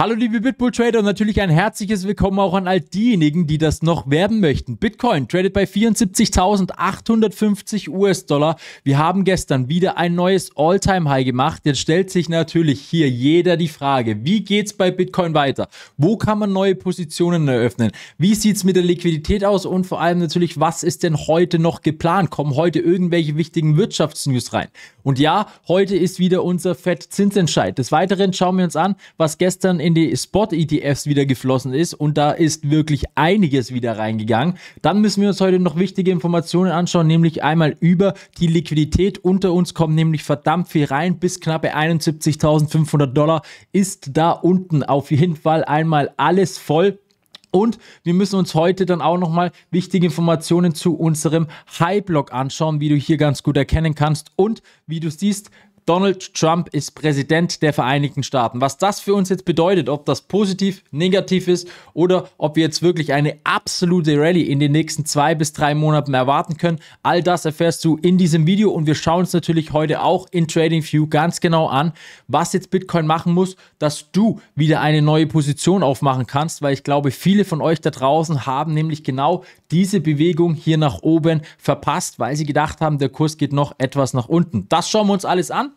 Hallo liebe Bitbull Trader und natürlich ein herzliches Willkommen auch an all diejenigen, die das noch werben möchten. Bitcoin tradet bei 74.850 US-Dollar. Wir haben gestern wieder ein neues All-Time-High gemacht. Jetzt stellt sich natürlich hier jeder die Frage, wie geht's bei Bitcoin weiter? Wo kann man neue Positionen eröffnen? Wie sieht's mit der Liquidität aus? Und vor allem natürlich, was ist denn heute noch geplant? Kommen heute irgendwelche wichtigen Wirtschaftsnews rein? Und ja, heute ist wieder unser fett zinsentscheid Des Weiteren schauen wir uns an, was gestern in in die Spot-ETFs wieder geflossen ist und da ist wirklich einiges wieder reingegangen. Dann müssen wir uns heute noch wichtige Informationen anschauen, nämlich einmal über die Liquidität. Unter uns kommen nämlich verdammt viel rein. Bis knappe 71.500 Dollar ist da unten auf jeden Fall einmal alles voll. Und wir müssen uns heute dann auch nochmal wichtige Informationen zu unserem High-Block anschauen, wie du hier ganz gut erkennen kannst. Und wie du siehst, Donald Trump ist Präsident der Vereinigten Staaten. Was das für uns jetzt bedeutet, ob das positiv, negativ ist oder ob wir jetzt wirklich eine absolute Rallye in den nächsten zwei bis drei Monaten erwarten können, all das erfährst du in diesem Video und wir schauen uns natürlich heute auch in Trading View ganz genau an, was jetzt Bitcoin machen muss, dass du wieder eine neue Position aufmachen kannst, weil ich glaube, viele von euch da draußen haben nämlich genau diese Bewegung hier nach oben verpasst, weil sie gedacht haben, der Kurs geht noch etwas nach unten. Das schauen wir uns alles an.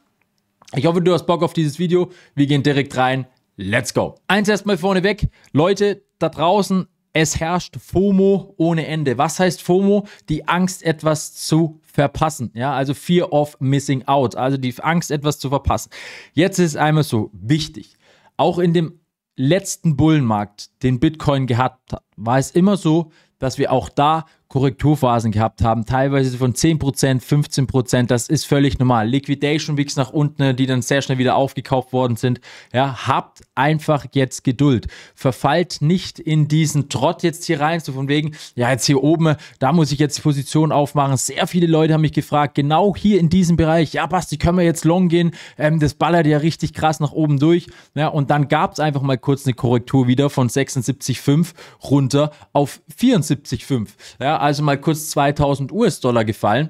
Ich hoffe, du hast Bock auf dieses Video. Wir gehen direkt rein. Let's go. Eins erstmal vorneweg. Leute da draußen, es herrscht FOMO ohne Ende. Was heißt FOMO? Die Angst, etwas zu verpassen. Ja, also Fear of Missing Out. Also die Angst, etwas zu verpassen. Jetzt ist es einmal so wichtig. Auch in dem letzten Bullenmarkt, den Bitcoin gehabt hat, war es immer so, dass wir auch da Korrekturphasen gehabt haben, teilweise von 10%, 15%, das ist völlig normal. Liquidation Weeks nach unten, die dann sehr schnell wieder aufgekauft worden sind. Ja, habt einfach jetzt Geduld. Verfallt nicht in diesen Trott jetzt hier rein, so von wegen, ja, jetzt hier oben, da muss ich jetzt die Position aufmachen. Sehr viele Leute haben mich gefragt, genau hier in diesem Bereich, ja, Basti, können wir jetzt long gehen? Ähm, das ballert ja richtig krass nach oben durch. Ja, und dann gab es einfach mal kurz eine Korrektur wieder von 76,5 runter auf 74,5. Ja, also mal kurz 2000 US-Dollar gefallen.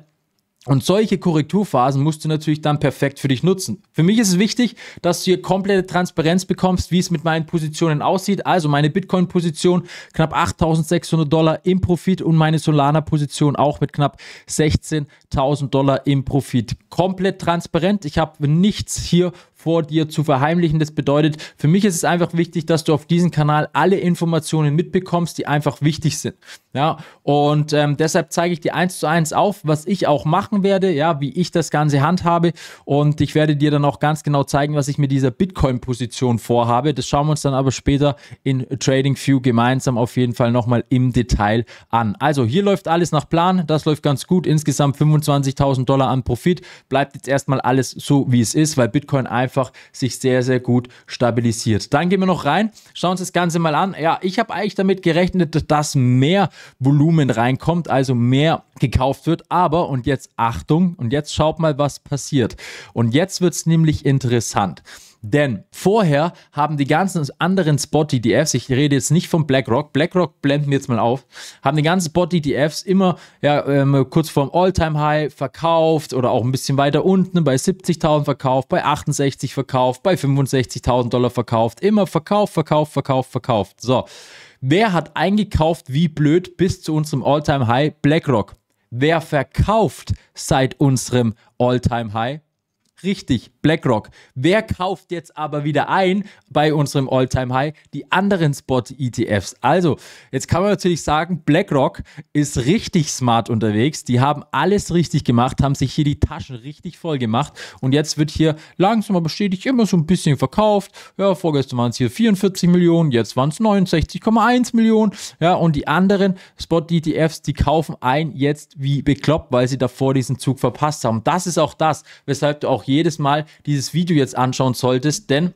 Und solche Korrekturphasen musst du natürlich dann perfekt für dich nutzen. Für mich ist es wichtig, dass du hier komplette Transparenz bekommst, wie es mit meinen Positionen aussieht. Also meine Bitcoin-Position knapp 8.600 Dollar im Profit und meine Solana-Position auch mit knapp 16.000 Dollar im Profit. Komplett transparent. Ich habe nichts hier vor dir zu verheimlichen. Das bedeutet, für mich ist es einfach wichtig, dass du auf diesem Kanal alle Informationen mitbekommst, die einfach wichtig sind. Ja, und ähm, deshalb zeige ich dir eins zu eins auf, was ich auch machen werde, ja, wie ich das Ganze handhabe. Und ich werde dir dann auch ganz genau zeigen, was ich mit dieser Bitcoin-Position vorhabe. Das schauen wir uns dann aber später in Trading View gemeinsam auf jeden Fall nochmal im Detail an. Also hier läuft alles nach Plan, das läuft ganz gut. Insgesamt 25.000 Dollar an Profit. Bleibt jetzt erstmal alles so, wie es ist, weil Bitcoin einfach einfach sich sehr, sehr gut stabilisiert. Dann gehen wir noch rein, schauen uns das Ganze mal an. Ja, ich habe eigentlich damit gerechnet, dass mehr Volumen reinkommt, also mehr gekauft wird. Aber, und jetzt Achtung, und jetzt schaut mal, was passiert. Und jetzt wird es nämlich interessant. Denn vorher haben die ganzen anderen Spot-ETFs, ich rede jetzt nicht von BlackRock, BlackRock blenden wir jetzt mal auf, haben die ganzen Spot-ETFs immer ja, ähm, kurz vorm All-Time-High verkauft oder auch ein bisschen weiter unten bei 70.000 verkauft, bei 68 verkauft, bei 65.000 Dollar verkauft, immer verkauft, verkauft, verkauft, verkauft. So, wer hat eingekauft wie blöd bis zu unserem All-Time-High? BlackRock. Wer verkauft seit unserem All-Time-High? Richtig, BlackRock. Wer kauft jetzt aber wieder ein bei unserem All-Time-High? Die anderen Spot-ETFs. Also, jetzt kann man natürlich sagen, BlackRock ist richtig smart unterwegs. Die haben alles richtig gemacht, haben sich hier die Taschen richtig voll gemacht. Und jetzt wird hier langsam aber stetig immer so ein bisschen verkauft. Ja, vorgestern waren es hier 44 Millionen, jetzt waren es 69,1 Millionen. Ja, und die anderen Spot-ETFs, die kaufen ein jetzt wie bekloppt, weil sie davor diesen Zug verpasst haben. Das ist auch das, weshalb du auch hier jedes Mal dieses Video jetzt anschauen solltest, denn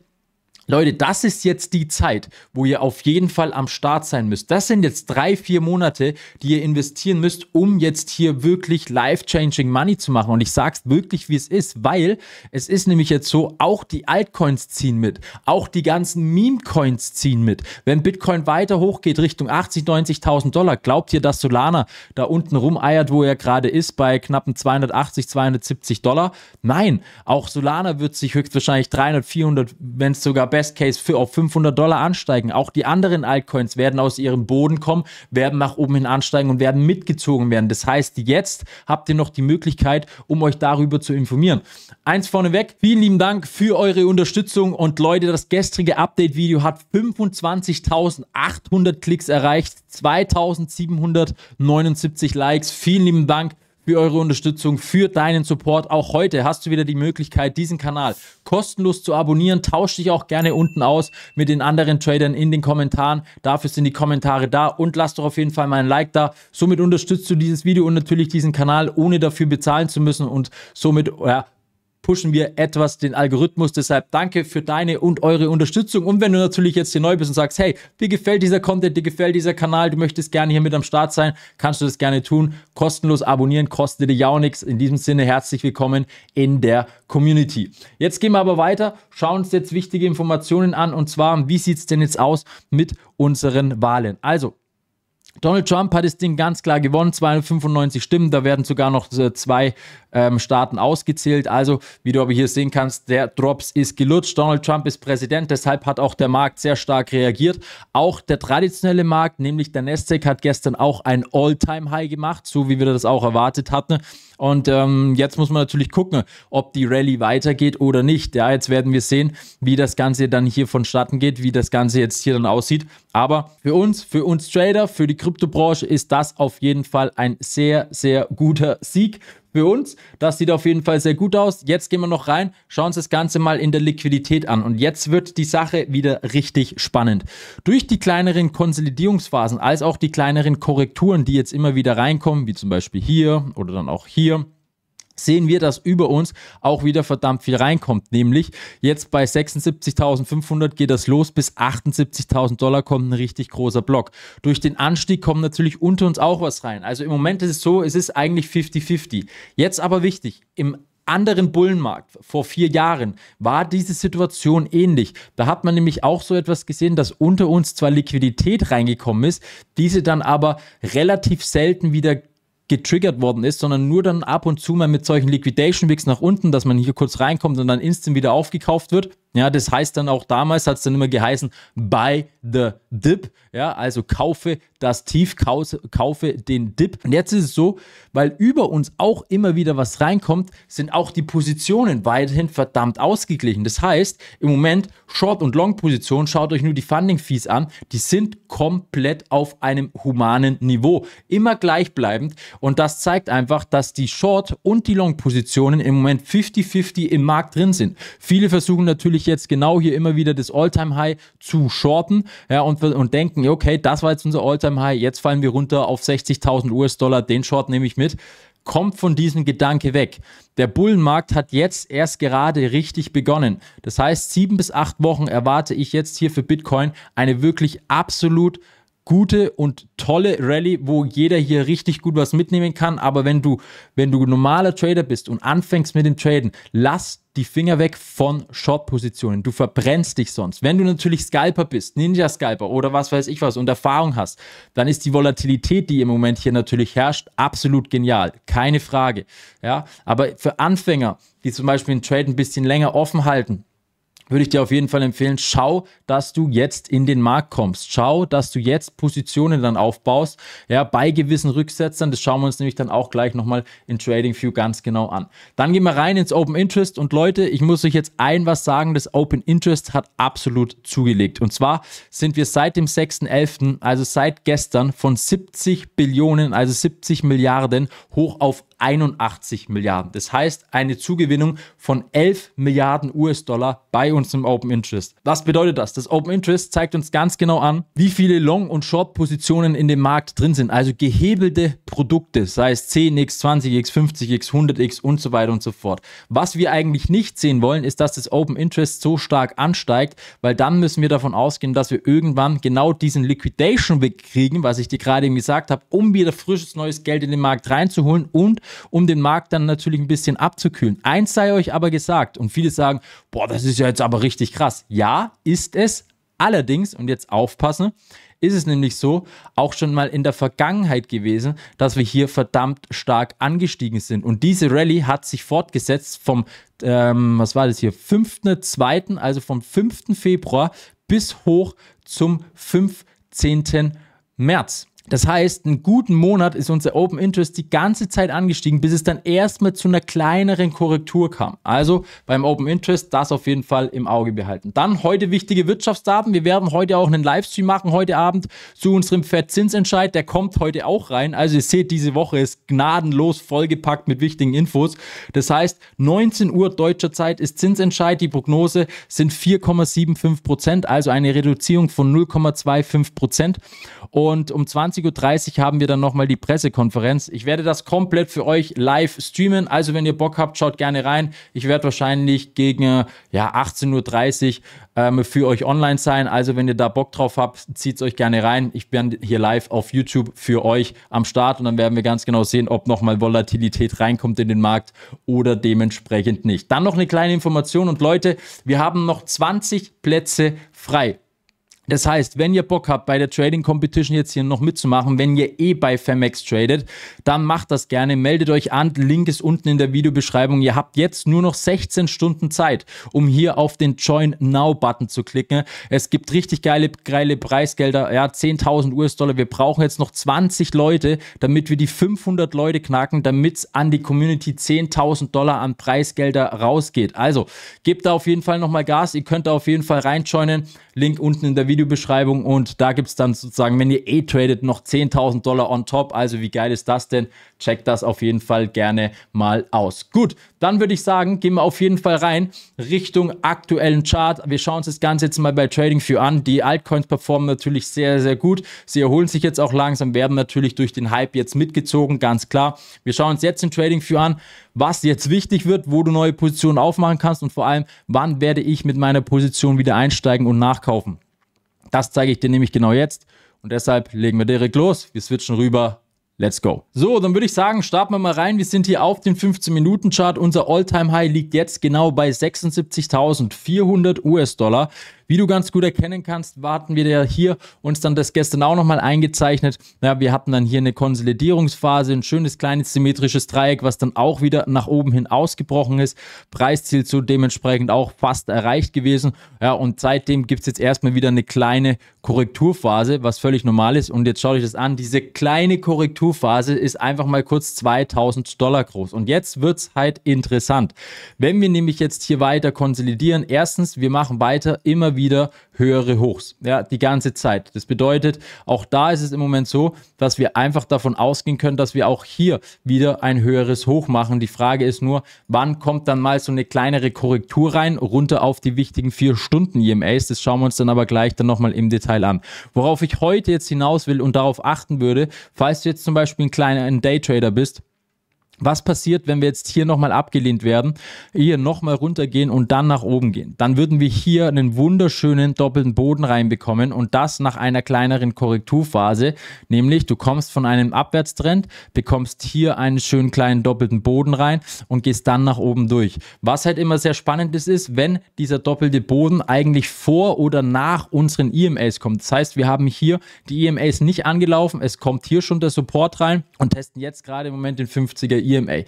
Leute, das ist jetzt die Zeit, wo ihr auf jeden Fall am Start sein müsst. Das sind jetzt drei, vier Monate, die ihr investieren müsst, um jetzt hier wirklich life-changing Money zu machen. Und ich sage es wirklich, wie es ist, weil es ist nämlich jetzt so, auch die Altcoins ziehen mit, auch die ganzen Meme-Coins ziehen mit. Wenn Bitcoin weiter hochgeht Richtung 80, 90.000 Dollar, glaubt ihr, dass Solana da unten rumeiert, wo er gerade ist, bei knappen 280, 270 Dollar? Nein, auch Solana wird sich höchstwahrscheinlich 300, 400, wenn es sogar besser Best Case für auf 500 Dollar ansteigen. Auch die anderen Altcoins werden aus ihrem Boden kommen, werden nach oben hin ansteigen und werden mitgezogen werden. Das heißt, jetzt habt ihr noch die Möglichkeit, um euch darüber zu informieren. Eins vorneweg, vielen lieben Dank für eure Unterstützung und Leute, das gestrige Update-Video hat 25.800 Klicks erreicht, 2.779 Likes. Vielen lieben Dank für eure Unterstützung, für deinen Support. Auch heute hast du wieder die Möglichkeit, diesen Kanal kostenlos zu abonnieren. Tausch dich auch gerne unten aus mit den anderen Tradern in den Kommentaren. Dafür sind die Kommentare da und lass doch auf jeden Fall mal ein Like da. Somit unterstützt du dieses Video und natürlich diesen Kanal, ohne dafür bezahlen zu müssen und somit ja, pushen wir etwas den Algorithmus. Deshalb danke für deine und eure Unterstützung. Und wenn du natürlich jetzt hier neu bist und sagst, hey, dir gefällt dieser Content, dir gefällt dieser Kanal, du möchtest gerne hier mit am Start sein, kannst du das gerne tun. Kostenlos abonnieren, kostet dir ja auch nichts. In diesem Sinne herzlich willkommen in der Community. Jetzt gehen wir aber weiter, schauen uns jetzt wichtige Informationen an und zwar, wie sieht es denn jetzt aus mit unseren Wahlen? Also, Donald Trump hat das Ding ganz klar gewonnen, 295 Stimmen, da werden sogar noch äh, zwei ähm, Staaten ausgezählt. Also, wie du aber hier sehen kannst, der Drops ist gelutscht. Donald Trump ist Präsident, deshalb hat auch der Markt sehr stark reagiert. Auch der traditionelle Markt, nämlich der Nasdaq, hat gestern auch ein All-Time-High gemacht, so wie wir das auch erwartet hatten. Und ähm, jetzt muss man natürlich gucken, ob die Rallye weitergeht oder nicht. Ja, jetzt werden wir sehen, wie das Ganze dann hier vonstatten geht, wie das Ganze jetzt hier dann aussieht. Aber für uns, für uns Trader, für die Kryptobranche ist das auf jeden Fall ein sehr, sehr guter Sieg für uns. Das sieht auf jeden Fall sehr gut aus. Jetzt gehen wir noch rein, schauen uns das Ganze mal in der Liquidität an. Und jetzt wird die Sache wieder richtig spannend. Durch die kleineren Konsolidierungsphasen als auch die kleineren Korrekturen, die jetzt immer wieder reinkommen, wie zum Beispiel hier oder dann auch hier, sehen wir, dass über uns auch wieder verdammt viel reinkommt. Nämlich jetzt bei 76.500 geht das los, bis 78.000 Dollar kommt ein richtig großer Block. Durch den Anstieg kommt natürlich unter uns auch was rein. Also im Moment ist es so, es ist eigentlich 50-50. Jetzt aber wichtig, im anderen Bullenmarkt vor vier Jahren war diese Situation ähnlich. Da hat man nämlich auch so etwas gesehen, dass unter uns zwar Liquidität reingekommen ist, diese dann aber relativ selten wieder getriggert worden ist, sondern nur dann ab und zu mal mit solchen Liquidation Weeks nach unten, dass man hier kurz reinkommt und dann instant wieder aufgekauft wird. Ja, das heißt dann auch damals hat es dann immer geheißen, buy the dip. Ja, also kaufe das Tief, kaufe den Dip. Und jetzt ist es so, weil über uns auch immer wieder was reinkommt, sind auch die Positionen weiterhin verdammt ausgeglichen. Das heißt, im Moment Short- und Long-Positionen, schaut euch nur die Funding-Fees an, die sind komplett auf einem humanen Niveau. Immer gleichbleibend. Und das zeigt einfach, dass die Short- und die Long-Positionen im Moment 50-50 im Markt drin sind. Viele versuchen natürlich jetzt genau hier immer wieder das All-Time-High zu shorten ja, und, und denken, okay, das war jetzt unser All-Time-High, jetzt fallen wir runter auf 60.000 US-Dollar, den Short nehme ich mit kommt von diesem Gedanke weg. Der Bullenmarkt hat jetzt erst gerade richtig begonnen. Das heißt, sieben bis acht Wochen erwarte ich jetzt hier für Bitcoin eine wirklich absolut gute und tolle Rallye, wo jeder hier richtig gut was mitnehmen kann. Aber wenn du, wenn du normaler Trader bist und anfängst mit dem Traden, lass die Finger weg von Short-Positionen. Du verbrennst dich sonst. Wenn du natürlich Scalper bist, Ninja-Scalper oder was weiß ich was und Erfahrung hast, dann ist die Volatilität, die im Moment hier natürlich herrscht, absolut genial. Keine Frage. Ja? Aber für Anfänger, die zum Beispiel einen Trade ein bisschen länger offen halten, würde ich dir auf jeden Fall empfehlen, schau, dass du jetzt in den Markt kommst. Schau, dass du jetzt Positionen dann aufbaust, ja, bei gewissen Rücksetzern. Das schauen wir uns nämlich dann auch gleich nochmal in Trading View ganz genau an. Dann gehen wir rein ins Open Interest und Leute, ich muss euch jetzt ein was sagen, das Open Interest hat absolut zugelegt. Und zwar sind wir seit dem 6.11., also seit gestern, von 70 Billionen, also 70 Milliarden hoch auf 81 Milliarden. Das heißt eine Zugewinnung von 11 Milliarden US-Dollar bei uns im Open Interest. Was bedeutet das? Das Open Interest zeigt uns ganz genau an, wie viele Long- und Short-Positionen in dem Markt drin sind. Also gehebelte Produkte, sei es 10x, 20x, 50x, 100x und so weiter und so fort. Was wir eigentlich nicht sehen wollen, ist, dass das Open Interest so stark ansteigt, weil dann müssen wir davon ausgehen, dass wir irgendwann genau diesen Liquidation-Weg kriegen, was ich dir gerade eben gesagt habe, um wieder frisches neues Geld in den Markt reinzuholen und um den Markt dann natürlich ein bisschen abzukühlen. Eins sei euch aber gesagt, und viele sagen, boah, das ist ja jetzt aber richtig krass. Ja, ist es. Allerdings, und jetzt aufpassen, ist es nämlich so, auch schon mal in der Vergangenheit gewesen, dass wir hier verdammt stark angestiegen sind. Und diese Rallye hat sich fortgesetzt vom, ähm, was war das hier, 5.2., also vom 5. Februar bis hoch zum 15. März. Das heißt, einen guten Monat ist unser Open Interest die ganze Zeit angestiegen, bis es dann erstmal zu einer kleineren Korrektur kam. Also beim Open Interest das auf jeden Fall im Auge behalten. Dann heute wichtige Wirtschaftsdaten. Wir werden heute auch einen Livestream machen, heute Abend zu unserem Fed-Zinsentscheid. Der kommt heute auch rein. Also ihr seht, diese Woche ist gnadenlos vollgepackt mit wichtigen Infos. Das heißt, 19 Uhr deutscher Zeit ist Zinsentscheid. Die Prognose sind 4,75 Prozent, also eine Reduzierung von 0,25 Prozent. Und um 20 20.30 Uhr haben wir dann nochmal die Pressekonferenz. Ich werde das komplett für euch live streamen. Also wenn ihr Bock habt, schaut gerne rein. Ich werde wahrscheinlich gegen ja, 18.30 Uhr ähm, für euch online sein. Also wenn ihr da Bock drauf habt, zieht es euch gerne rein. Ich bin hier live auf YouTube für euch am Start und dann werden wir ganz genau sehen, ob nochmal Volatilität reinkommt in den Markt oder dementsprechend nicht. Dann noch eine kleine Information und Leute, wir haben noch 20 Plätze frei. Das heißt, wenn ihr Bock habt, bei der Trading Competition jetzt hier noch mitzumachen, wenn ihr eh bei Femex tradet, dann macht das gerne, meldet euch an, Link ist unten in der Videobeschreibung. Ihr habt jetzt nur noch 16 Stunden Zeit, um hier auf den Join Now Button zu klicken. Es gibt richtig geile, geile Preisgelder, ja, 10.000 US-Dollar. Wir brauchen jetzt noch 20 Leute, damit wir die 500 Leute knacken, damit es an die Community 10.000 Dollar an Preisgelder rausgeht. Also, gebt da auf jeden Fall nochmal Gas. Ihr könnt da auf jeden Fall reinjoinen. Link unten in der Videobeschreibung. Videobeschreibung und da gibt es dann sozusagen, wenn ihr eh tradet, noch 10.000 Dollar on top. Also wie geil ist das denn? Checkt das auf jeden Fall gerne mal aus. Gut, dann würde ich sagen, gehen wir auf jeden Fall rein Richtung aktuellen Chart. Wir schauen uns das Ganze jetzt mal bei Trading TradingView an. Die Altcoins performen natürlich sehr, sehr gut. Sie erholen sich jetzt auch langsam, werden natürlich durch den Hype jetzt mitgezogen, ganz klar. Wir schauen uns jetzt in Trading TradingView an, was jetzt wichtig wird, wo du neue Positionen aufmachen kannst und vor allem, wann werde ich mit meiner Position wieder einsteigen und nachkaufen. Das zeige ich dir nämlich genau jetzt. Und deshalb legen wir direkt los. Wir switchen rüber. Let's go. So, dann würde ich sagen, starten wir mal rein. Wir sind hier auf dem 15-Minuten-Chart. Unser All-Time-High liegt jetzt genau bei 76.400 US-Dollar. Wie du ganz gut erkennen kannst, warten wir ja hier uns dann das gestern auch nochmal eingezeichnet. Ja, wir hatten dann hier eine Konsolidierungsphase, ein schönes kleines symmetrisches Dreieck, was dann auch wieder nach oben hin ausgebrochen ist. Preisziel zu dementsprechend auch fast erreicht gewesen. Ja, und seitdem gibt es jetzt erstmal wieder eine kleine Korrekturphase, was völlig normal ist. Und jetzt schaue ich das an. Diese kleine Korrekturphase ist einfach mal kurz 2000 Dollar groß. Und jetzt wird es halt interessant. Wenn wir nämlich jetzt hier weiter konsolidieren, erstens, wir machen weiter immer wieder höhere Hochs. Ja, die ganze Zeit. Das bedeutet, auch da ist es im Moment so, dass wir einfach davon ausgehen können, dass wir auch hier wieder ein höheres Hoch machen. Die Frage ist nur, wann kommt dann mal so eine kleinere Korrektur rein, runter auf die wichtigen vier Stunden EMAs. Das schauen wir uns dann aber gleich dann nochmal im Detail an. Worauf ich heute jetzt hinaus will und darauf achten würde, falls du jetzt zum Beispiel ein kleiner Daytrader bist, was passiert, wenn wir jetzt hier nochmal abgelehnt werden, hier nochmal runtergehen und dann nach oben gehen? Dann würden wir hier einen wunderschönen doppelten Boden reinbekommen und das nach einer kleineren Korrekturphase. Nämlich, du kommst von einem Abwärtstrend, bekommst hier einen schönen kleinen doppelten Boden rein und gehst dann nach oben durch. Was halt immer sehr spannend ist, ist, wenn dieser doppelte Boden eigentlich vor oder nach unseren EMAs kommt. Das heißt, wir haben hier die EMAs nicht angelaufen, es kommt hier schon der Support rein und testen jetzt gerade im Moment den 50er EMA.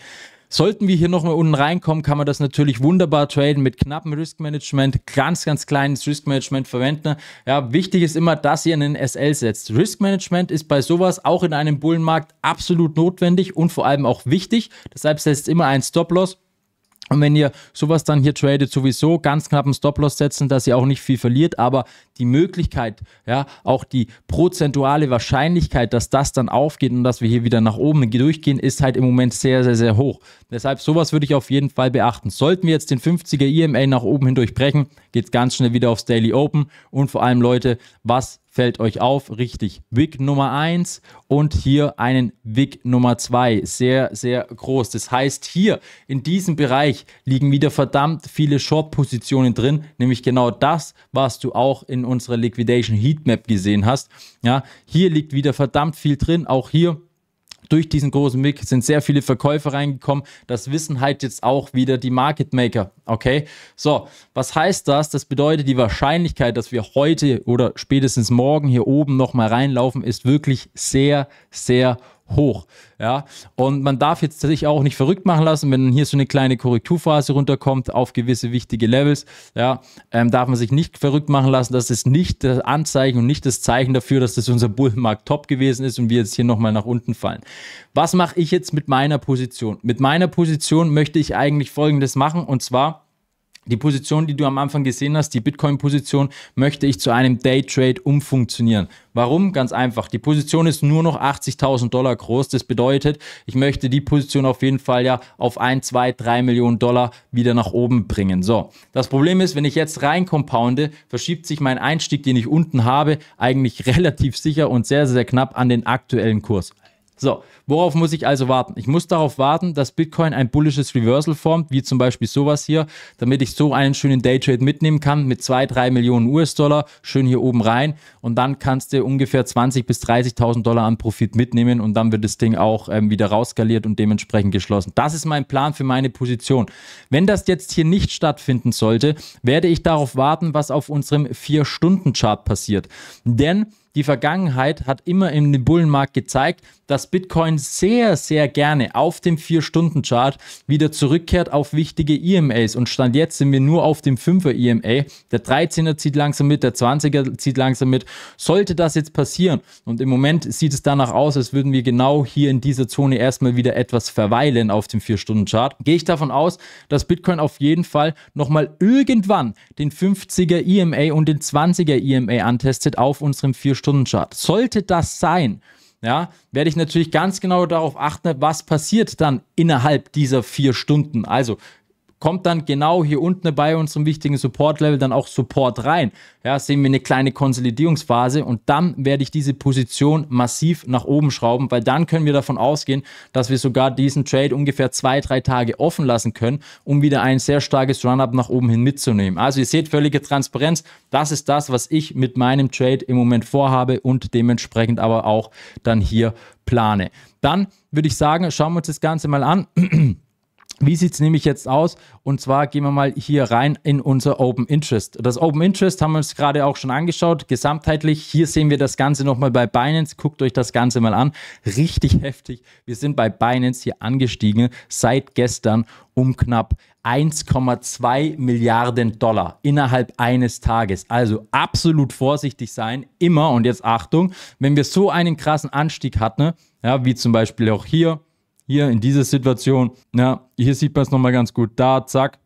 Sollten wir hier nochmal unten reinkommen, kann man das natürlich wunderbar traden mit knappem Riskmanagement, ganz, ganz kleines Riskmanagement verwenden. Ja, wichtig ist immer, dass ihr einen SL setzt. Riskmanagement ist bei sowas auch in einem Bullenmarkt absolut notwendig und vor allem auch wichtig. Deshalb setzt immer einen Stop-Loss und wenn ihr sowas dann hier tradet, sowieso ganz knappen Stop-Loss setzen, dass ihr auch nicht viel verliert, aber die Möglichkeit, ja, auch die prozentuale Wahrscheinlichkeit, dass das dann aufgeht und dass wir hier wieder nach oben durchgehen, ist halt im Moment sehr, sehr, sehr hoch. Deshalb sowas würde ich auf jeden Fall beachten. Sollten wir jetzt den 50er EMA nach oben hindurch brechen, geht es ganz schnell wieder aufs Daily Open und vor allem Leute, was fällt euch auf, richtig, Wig Nummer 1 und hier einen Wig Nummer 2, sehr, sehr groß. Das heißt, hier in diesem Bereich liegen wieder verdammt viele Short-Positionen drin, nämlich genau das, was du auch in unserer Liquidation Heatmap gesehen hast. Ja, hier liegt wieder verdammt viel drin, auch hier durch diesen großen Weg sind sehr viele Verkäufer reingekommen. Das wissen halt jetzt auch wieder die Market Maker. Okay? So, was heißt das? Das bedeutet, die Wahrscheinlichkeit, dass wir heute oder spätestens morgen hier oben nochmal reinlaufen, ist wirklich sehr, sehr hoch hoch. Ja, und man darf jetzt sich auch nicht verrückt machen lassen, wenn hier so eine kleine Korrekturphase runterkommt auf gewisse wichtige Levels. Ja, ähm, darf man sich nicht verrückt machen lassen. dass es nicht das Anzeichen und nicht das Zeichen dafür, dass das unser Bullenmarkt top gewesen ist und wir jetzt hier nochmal nach unten fallen. Was mache ich jetzt mit meiner Position? Mit meiner Position möchte ich eigentlich Folgendes machen und zwar die Position, die du am Anfang gesehen hast, die Bitcoin-Position, möchte ich zu einem Daytrade umfunktionieren. Warum? Ganz einfach. Die Position ist nur noch 80.000 Dollar groß. Das bedeutet, ich möchte die Position auf jeden Fall ja auf 1, 2, 3 Millionen Dollar wieder nach oben bringen. So, das Problem ist, wenn ich jetzt rein compounde, verschiebt sich mein Einstieg, den ich unten habe, eigentlich relativ sicher und sehr, sehr knapp an den aktuellen Kurs. So, worauf muss ich also warten? Ich muss darauf warten, dass Bitcoin ein bullisches Reversal formt, wie zum Beispiel sowas hier, damit ich so einen schönen Daytrade mitnehmen kann mit 2, 3 Millionen US-Dollar, schön hier oben rein und dann kannst du ungefähr 20.000 bis 30.000 Dollar an Profit mitnehmen und dann wird das Ding auch ähm, wieder rauskaliert und dementsprechend geschlossen. Das ist mein Plan für meine Position. Wenn das jetzt hier nicht stattfinden sollte, werde ich darauf warten, was auf unserem 4-Stunden-Chart passiert. Denn die Vergangenheit hat immer in dem Bullenmarkt gezeigt, dass Bitcoin sehr, sehr gerne auf dem 4-Stunden-Chart wieder zurückkehrt auf wichtige EMAs. Und Stand jetzt sind wir nur auf dem 5er EMA. Der 13er zieht langsam mit, der 20er zieht langsam mit. Sollte das jetzt passieren und im Moment sieht es danach aus, als würden wir genau hier in dieser Zone erstmal wieder etwas verweilen auf dem 4-Stunden-Chart, gehe ich davon aus, dass Bitcoin auf jeden Fall nochmal irgendwann den 50er EMA und den 20er EMA antestet auf unserem 4 stunden chart Stundenchart. Sollte das sein, ja, werde ich natürlich ganz genau darauf achten, was passiert dann innerhalb dieser vier Stunden. Also kommt dann genau hier unten bei unserem wichtigen Support-Level dann auch Support rein. Ja, sehen wir eine kleine Konsolidierungsphase und dann werde ich diese Position massiv nach oben schrauben, weil dann können wir davon ausgehen, dass wir sogar diesen Trade ungefähr zwei, drei Tage offen lassen können, um wieder ein sehr starkes Run-Up nach oben hin mitzunehmen. Also ihr seht völlige Transparenz. Das ist das, was ich mit meinem Trade im Moment vorhabe und dementsprechend aber auch dann hier plane. Dann würde ich sagen, schauen wir uns das Ganze mal an. Wie sieht es nämlich jetzt aus? Und zwar gehen wir mal hier rein in unser Open Interest. Das Open Interest haben wir uns gerade auch schon angeschaut, gesamtheitlich. Hier sehen wir das Ganze nochmal bei Binance. Guckt euch das Ganze mal an. Richtig heftig. Wir sind bei Binance hier angestiegen seit gestern um knapp 1,2 Milliarden Dollar innerhalb eines Tages. Also absolut vorsichtig sein, immer. Und jetzt Achtung, wenn wir so einen krassen Anstieg hatten, ne, ja, wie zum Beispiel auch hier, hier in dieser Situation, ja, hier sieht man es nochmal ganz gut, da, zack,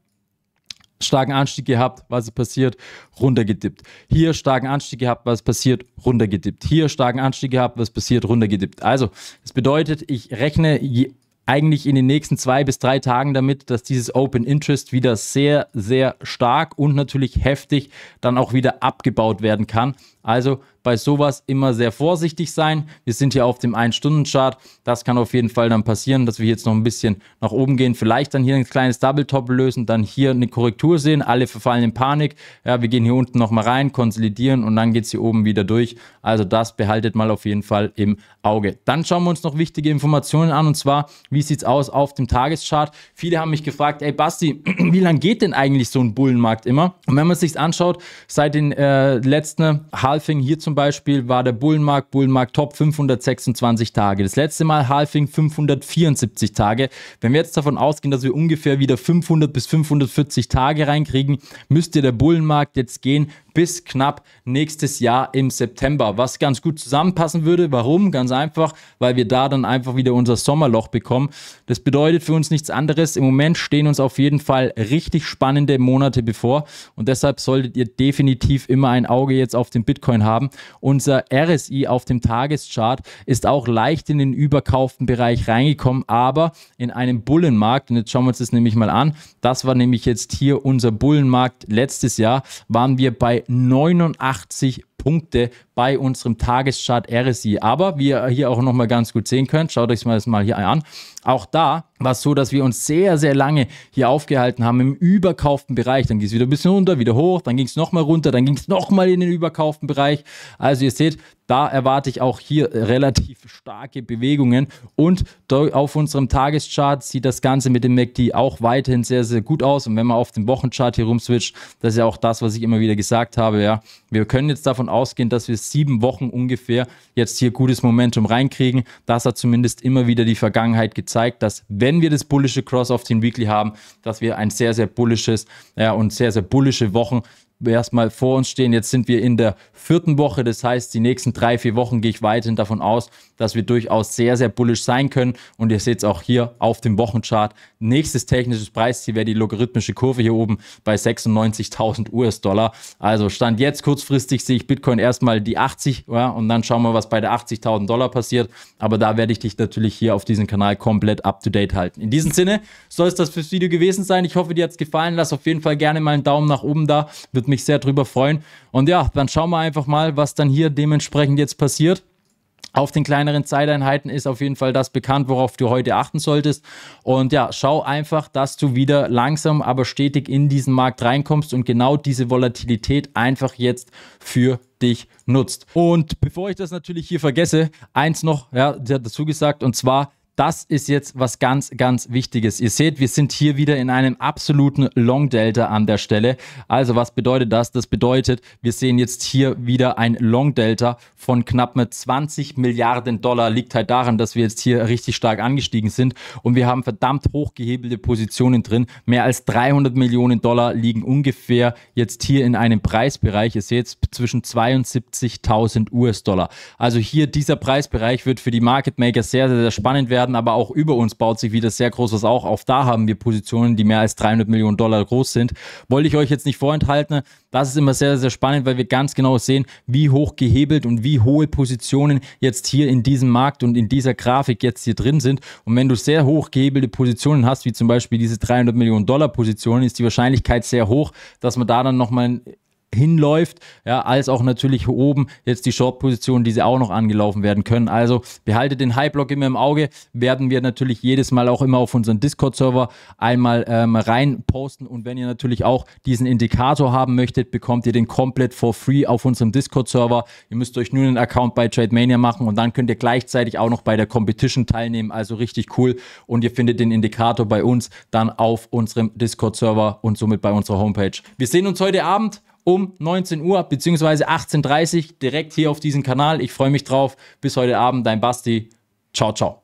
starken Anstieg gehabt, was ist passiert? Runtergedippt. Hier starken Anstieg gehabt, was passiert? Runtergedippt. Hier starken Anstieg gehabt, was passiert? Runtergedippt. Also, das bedeutet, ich rechne je, eigentlich in den nächsten zwei bis drei Tagen damit, dass dieses Open Interest wieder sehr, sehr stark und natürlich heftig dann auch wieder abgebaut werden kann. Also bei sowas immer sehr vorsichtig sein. Wir sind hier auf dem 1-Stunden-Chart. Das kann auf jeden Fall dann passieren, dass wir jetzt noch ein bisschen nach oben gehen. Vielleicht dann hier ein kleines Double-Top lösen, dann hier eine Korrektur sehen. Alle verfallen in Panik. Ja, wir gehen hier unten nochmal rein, konsolidieren und dann geht es hier oben wieder durch. Also das behaltet mal auf jeden Fall im Auge. Dann schauen wir uns noch wichtige Informationen an und zwar, wie sieht es aus auf dem Tageschart? Viele haben mich gefragt, ey Basti, wie lange geht denn eigentlich so ein Bullenmarkt immer? Und wenn man es sich anschaut, seit den äh, letzten Halfing hier zum zum Beispiel war der Bullenmarkt, Bullenmarkt Top 526 Tage. Das letzte Mal Halving 574 Tage. Wenn wir jetzt davon ausgehen, dass wir ungefähr wieder 500 bis 540 Tage reinkriegen, müsste der Bullenmarkt jetzt gehen bis knapp nächstes Jahr im September, was ganz gut zusammenpassen würde. Warum? Ganz einfach, weil wir da dann einfach wieder unser Sommerloch bekommen. Das bedeutet für uns nichts anderes. Im Moment stehen uns auf jeden Fall richtig spannende Monate bevor und deshalb solltet ihr definitiv immer ein Auge jetzt auf den Bitcoin haben. Unser RSI auf dem Tageschart ist auch leicht in den überkauften Bereich reingekommen, aber in einem Bullenmarkt, und jetzt schauen wir uns das nämlich mal an, das war nämlich jetzt hier unser Bullenmarkt letztes Jahr, waren wir bei bei 89 Punkte bei unserem Tageschart RSI. Aber wie ihr hier auch nochmal ganz gut sehen könnt, schaut euch das mal hier an. Auch da war es so, dass wir uns sehr, sehr lange hier aufgehalten haben im überkauften Bereich. Dann ging es wieder ein bisschen runter, wieder hoch, dann ging es nochmal runter, dann ging es nochmal in den überkauften Bereich. Also ihr seht, da erwarte ich auch hier relativ starke Bewegungen. Und auf unserem Tageschart sieht das Ganze mit dem MACD auch weiterhin sehr, sehr gut aus. Und wenn man auf den Wochenchart hier rumswitcht, das ist ja auch das, was ich immer wieder gesagt habe, ja, wir können jetzt davon ausgehen, dass wir sieben Wochen ungefähr jetzt hier gutes Momentum reinkriegen. Das hat zumindest immer wieder die Vergangenheit gezeigt, dass wenn wir das bullische Cross auf den Weekly haben, dass wir ein sehr, sehr bullisches ja, und sehr, sehr bullische Wochen erstmal vor uns stehen. Jetzt sind wir in der vierten Woche. Das heißt, die nächsten drei, vier Wochen gehe ich weiterhin davon aus, dass wir durchaus sehr, sehr bullisch sein können. Und ihr seht es auch hier auf dem Wochenchart. Nächstes technisches Preisziel wäre die logarithmische Kurve hier oben bei 96.000 US-Dollar. Also Stand jetzt kurzfristig sehe ich Bitcoin erstmal die 80 ja, und dann schauen wir, was bei der 80.000 Dollar passiert. Aber da werde ich dich natürlich hier auf diesem Kanal komplett up-to-date halten. In diesem Sinne soll es das fürs Video gewesen sein. Ich hoffe, dir hat es gefallen. Lass auf jeden Fall gerne mal einen Daumen nach oben da. Würde mich sehr drüber freuen. Und ja, dann schauen wir einfach mal, was dann hier dementsprechend jetzt passiert. Auf den kleineren Zeiteinheiten ist auf jeden Fall das bekannt, worauf du heute achten solltest. Und ja, schau einfach, dass du wieder langsam, aber stetig in diesen Markt reinkommst und genau diese Volatilität einfach jetzt für dich nutzt. Und bevor ich das natürlich hier vergesse, eins noch ja, dazu gesagt, und zwar das ist jetzt was ganz, ganz Wichtiges. Ihr seht, wir sind hier wieder in einem absoluten Long Delta an der Stelle. Also was bedeutet das? Das bedeutet, wir sehen jetzt hier wieder ein Long Delta von knapp mit 20 Milliarden Dollar. Liegt halt daran, dass wir jetzt hier richtig stark angestiegen sind und wir haben verdammt hochgehebelte Positionen drin. Mehr als 300 Millionen Dollar liegen ungefähr jetzt hier in einem Preisbereich. Ihr seht zwischen 72.000 US-Dollar. Also hier dieser Preisbereich wird für die Market Maker sehr, sehr, sehr spannend werden werden, aber auch über uns baut sich wieder sehr großes auch. Auch da haben wir Positionen, die mehr als 300 Millionen Dollar groß sind. Wollte ich euch jetzt nicht vorenthalten. Das ist immer sehr, sehr spannend, weil wir ganz genau sehen, wie hoch gehebelt und wie hohe Positionen jetzt hier in diesem Markt und in dieser Grafik jetzt hier drin sind. Und wenn du sehr hoch gehebelte Positionen hast, wie zum Beispiel diese 300 Millionen Dollar Positionen, ist die Wahrscheinlichkeit sehr hoch, dass man da dann nochmal hinläuft, ja, als auch natürlich oben jetzt die Short-Positionen, die sie auch noch angelaufen werden können. Also behaltet den High-Block immer im Auge, werden wir natürlich jedes Mal auch immer auf unseren Discord-Server einmal ähm, rein posten und wenn ihr natürlich auch diesen Indikator haben möchtet, bekommt ihr den komplett for free auf unserem Discord-Server. Ihr müsst euch nur einen Account bei TradeMania machen und dann könnt ihr gleichzeitig auch noch bei der Competition teilnehmen, also richtig cool und ihr findet den Indikator bei uns dann auf unserem Discord-Server und somit bei unserer Homepage. Wir sehen uns heute Abend um 19 Uhr bzw. 18.30 Uhr direkt hier auf diesem Kanal. Ich freue mich drauf. Bis heute Abend, dein Basti. Ciao, ciao.